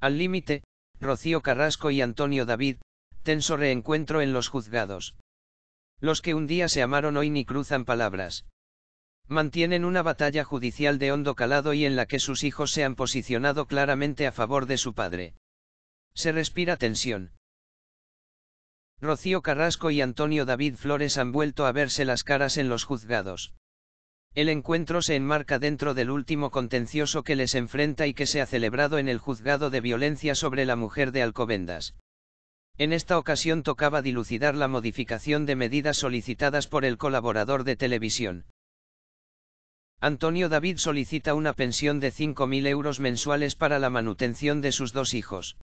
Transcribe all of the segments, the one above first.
Al límite, Rocío Carrasco y Antonio David, tenso reencuentro en los juzgados. Los que un día se amaron hoy ni cruzan palabras. Mantienen una batalla judicial de hondo calado y en la que sus hijos se han posicionado claramente a favor de su padre. Se respira tensión. Rocío Carrasco y Antonio David Flores han vuelto a verse las caras en los juzgados. El encuentro se enmarca dentro del último contencioso que les enfrenta y que se ha celebrado en el Juzgado de Violencia sobre la Mujer de Alcobendas. En esta ocasión tocaba dilucidar la modificación de medidas solicitadas por el colaborador de televisión. Antonio David solicita una pensión de 5.000 euros mensuales para la manutención de sus dos hijos.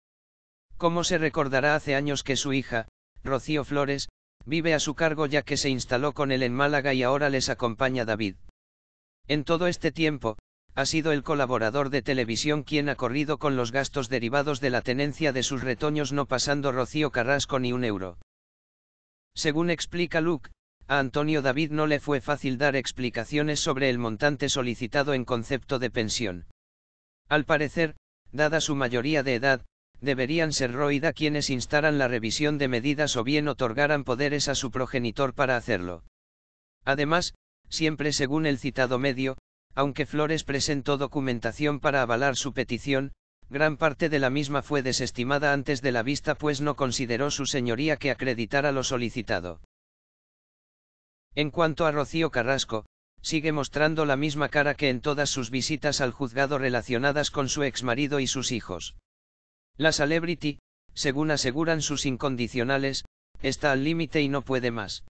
Como se recordará hace años que su hija, Rocío Flores, vive a su cargo ya que se instaló con él en Málaga y ahora les acompaña David. En todo este tiempo, ha sido el colaborador de televisión quien ha corrido con los gastos derivados de la tenencia de sus retoños no pasando Rocío Carrasco ni un euro. Según explica Luke, a Antonio David no le fue fácil dar explicaciones sobre el montante solicitado en concepto de pensión. Al parecer, dada su mayoría de edad, deberían ser Roida quienes instaran la revisión de medidas o bien otorgaran poderes a su progenitor para hacerlo. Además, siempre según el citado medio, aunque Flores presentó documentación para avalar su petición, gran parte de la misma fue desestimada antes de la vista pues no consideró su señoría que acreditara lo solicitado. En cuanto a Rocío Carrasco, sigue mostrando la misma cara que en todas sus visitas al juzgado relacionadas con su exmarido y sus hijos. La celebrity, según aseguran sus incondicionales, está al límite y no puede más.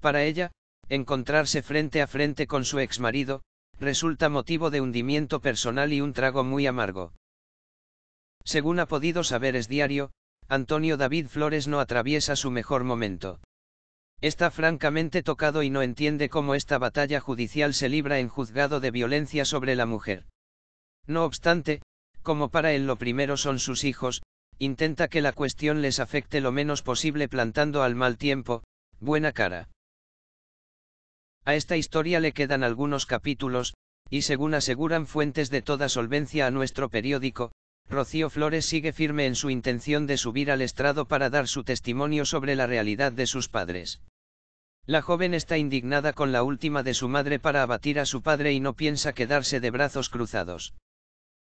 Para ella, Encontrarse frente a frente con su ex marido, resulta motivo de hundimiento personal y un trago muy amargo. Según ha podido saber es diario, Antonio David Flores no atraviesa su mejor momento. Está francamente tocado y no entiende cómo esta batalla judicial se libra en juzgado de violencia sobre la mujer. No obstante, como para él lo primero son sus hijos, intenta que la cuestión les afecte lo menos posible plantando al mal tiempo, buena cara. A esta historia le quedan algunos capítulos, y según aseguran fuentes de toda solvencia a nuestro periódico, Rocío Flores sigue firme en su intención de subir al estrado para dar su testimonio sobre la realidad de sus padres. La joven está indignada con la última de su madre para abatir a su padre y no piensa quedarse de brazos cruzados.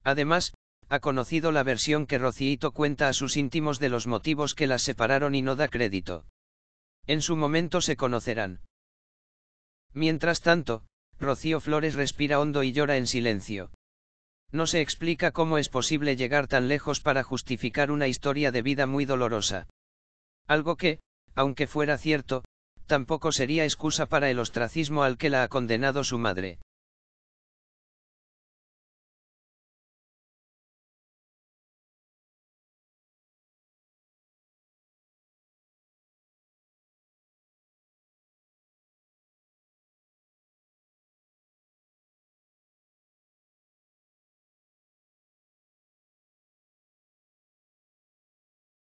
Además, ha conocido la versión que Rocíito cuenta a sus íntimos de los motivos que las separaron y no da crédito. En su momento se conocerán. Mientras tanto, Rocío Flores respira hondo y llora en silencio. No se explica cómo es posible llegar tan lejos para justificar una historia de vida muy dolorosa. Algo que, aunque fuera cierto, tampoco sería excusa para el ostracismo al que la ha condenado su madre.